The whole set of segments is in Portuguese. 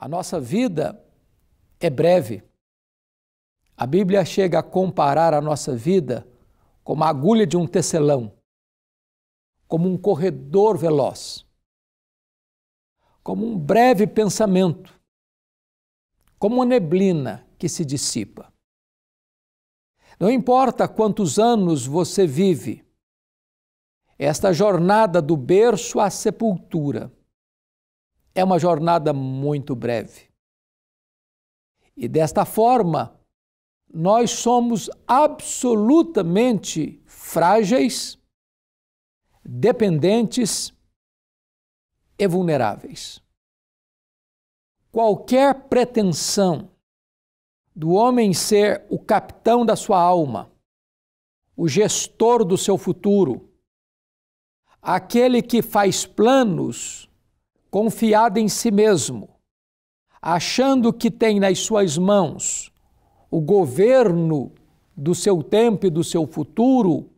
A nossa vida é breve. A Bíblia chega a comparar a nossa vida como a agulha de um tecelão, como um corredor veloz, como um breve pensamento, como uma neblina que se dissipa. Não importa quantos anos você vive, esta jornada do berço à sepultura é uma jornada muito breve. E desta forma, nós somos absolutamente frágeis, dependentes e vulneráveis. Qualquer pretensão do homem ser o capitão da sua alma, o gestor do seu futuro, aquele que faz planos confiado em si mesmo, achando que tem nas suas mãos o governo do seu tempo e do seu futuro,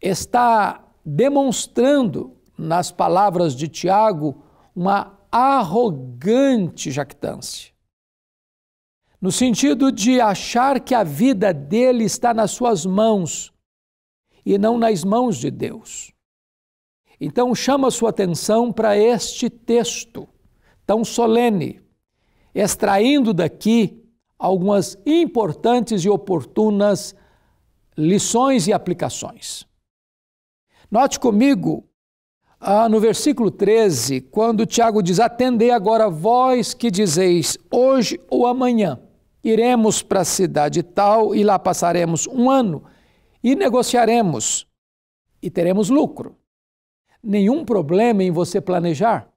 está demonstrando, nas palavras de Tiago, uma arrogante jactância. No sentido de achar que a vida dele está nas suas mãos e não nas mãos de Deus. Então, chama sua atenção para este texto tão solene, extraindo daqui algumas importantes e oportunas lições e aplicações. Note comigo ah, no versículo 13, quando Tiago diz: Atendei agora vós que dizeis, hoje ou amanhã iremos para a cidade tal e lá passaremos um ano e negociaremos e teremos lucro nenhum problema em você planejar,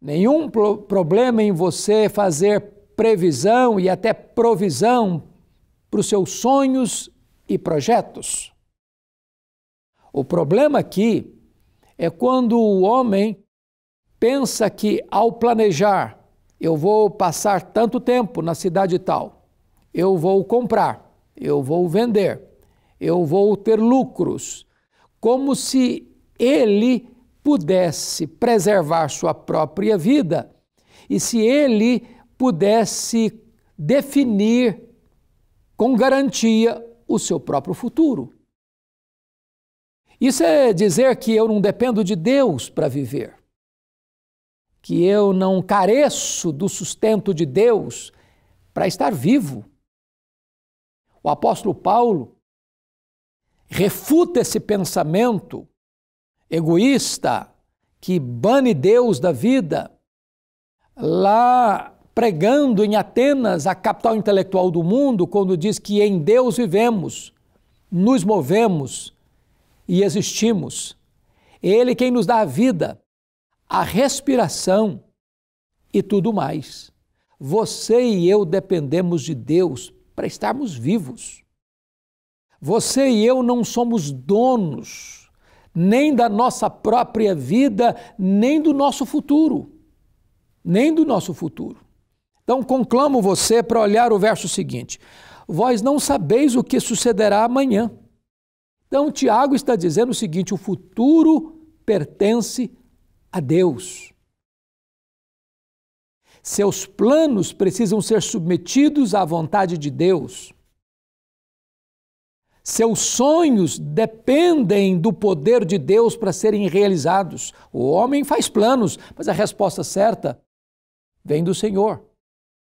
nenhum pro problema em você fazer previsão e até provisão para os seus sonhos e projetos. O problema aqui é quando o homem pensa que ao planejar, eu vou passar tanto tempo na cidade tal, eu vou comprar, eu vou vender, eu vou ter lucros, como se ele pudesse preservar sua própria vida e se ele pudesse definir com garantia o seu próprio futuro. Isso é dizer que eu não dependo de Deus para viver, que eu não careço do sustento de Deus para estar vivo. O apóstolo Paulo refuta esse pensamento egoísta, que bane Deus da vida, lá pregando em Atenas, a capital intelectual do mundo, quando diz que em Deus vivemos, nos movemos e existimos. Ele quem nos dá a vida, a respiração e tudo mais. Você e eu dependemos de Deus para estarmos vivos. Você e eu não somos donos nem da nossa própria vida, nem do nosso futuro. Nem do nosso futuro. Então, conclamo você para olhar o verso seguinte: Vós não sabeis o que sucederá amanhã. Então, Tiago está dizendo o seguinte: o futuro pertence a Deus. Seus planos precisam ser submetidos à vontade de Deus. Seus sonhos dependem do poder de Deus para serem realizados. O homem faz planos, mas a resposta certa vem do Senhor.